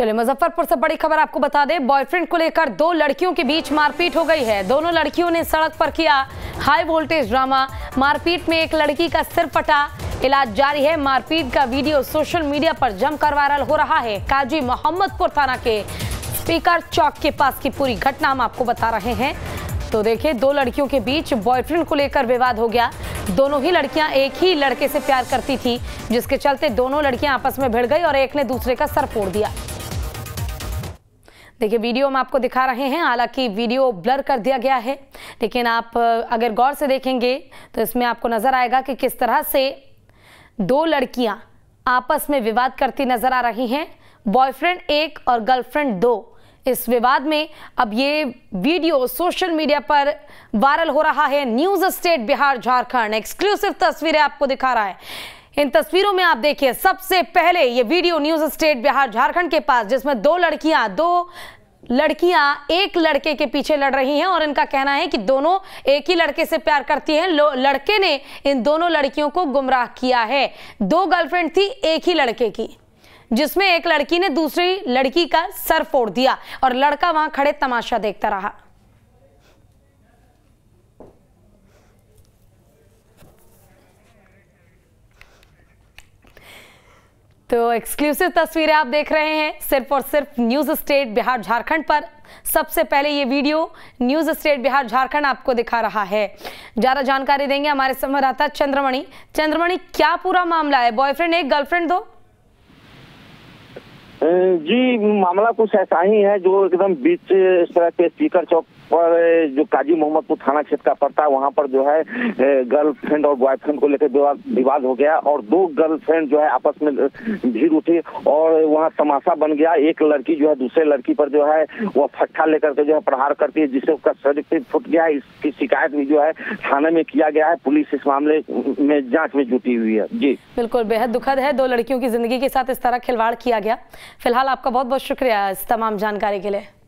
चलिए मुजफ्फरपुर से बड़ी खबर आपको बता दें बॉयफ्रेंड को लेकर दो लड़कियों के बीच मारपीट हो गई है दोनों लड़कियों ने सड़क पर किया हाई वोल्टेज ड्रामा मारपीट में एक लड़की का सिर फटा इलाज जारी है मारपीट का वीडियो सोशल मीडिया पर जमकर वायरल हो रहा है काजी मोहम्मदपुर थाना के स्पीकर चौक के पास की पूरी घटना हम आपको बता रहे हैं तो देखिए दो लड़कियों के बीच बॉयफ्रेंड को लेकर विवाद हो गया दोनों ही लड़कियां एक ही लड़के से प्यार करती थी जिसके चलते दोनों लड़कियां आपस में भिड़ गई और एक ने दूसरे का सर फोड़ दिया देखिए वीडियो हम आपको दिखा रहे हैं हालांकि वीडियो ब्लर कर दिया गया है लेकिन आप अगर गौर से देखेंगे तो इसमें आपको नज़र आएगा कि किस तरह से दो लड़कियां आपस में विवाद करती नज़र आ रही हैं बॉयफ्रेंड एक और गर्लफ्रेंड दो इस विवाद में अब ये वीडियो सोशल मीडिया पर वायरल हो रहा है News State Bihar Jharkhand exclusive तस्वीरें आपको दिखा रहा है इन तस्वीरों में आप देखिए सबसे पहले ये video News State Bihar Jharkhand के पास जिसमें दो लड़कियां दो लड़कियां एक लड़के के पीछे लड़ रही हैं और इनका कहना है कि दोनों एक ही लड़के से प्यार करती हैं लड़के ने इन दोनों लड़कियों को गुमराह किया है दो गर्लफ्रेंड थी एक ही लड़के की जिसमें एक लड़की ने दूसरी लड़की का सर फोड़ दिया और लड़का वहां खड़े तमाशा देखता रहा तो एक्सक्लूसिव तस्वीरें आप देख रहे हैं सिर्फ और सिर्फ न्यूज स्टेट बिहार झारखंड पर सबसे पहले ये video News State Bihar Jharkhand आपको दिखा रहा है ज्यादा जानकारी देंगे हमारे संवाददाता चंद्रमणि चंद्रमणि क्या पूरा मामला है बॉयफ्रेंड एक गर्लफ्रेंड दो जी मामला कुछ ऐसा ही है जो एकदम बीच सड़क के स्पीकर चौक पर जो काजी मोहम्मदपुर थाना क्षेत्र का पड़ता है वहाँ पर जो है गर्लफ्रेंड और बॉयफ्रेंड को लेकर विवाद हो गया और दो गर्लफ्रेंड जो है आपस में भीड़ उठी और वहाँ तमाशा बन गया एक लड़की जो है दूसरे लड़की पर जो है वह फट्ठा लेकर के जो है प्रहार करती है जिससे उसका शरीर से फुट गया है इसकी शिकायत भी जो है थाने में किया गया है पुलिस इस मामले में जाँच में जुटी हुई है जी बिल्कुल बेहद दुखद है दो लड़कियों की जिंदगी के साथ इस तरह खिलवाड़ किया गया फिलहाल आपका बहुत बहुत शुक्रिया इस तमाम जानकारी के लिए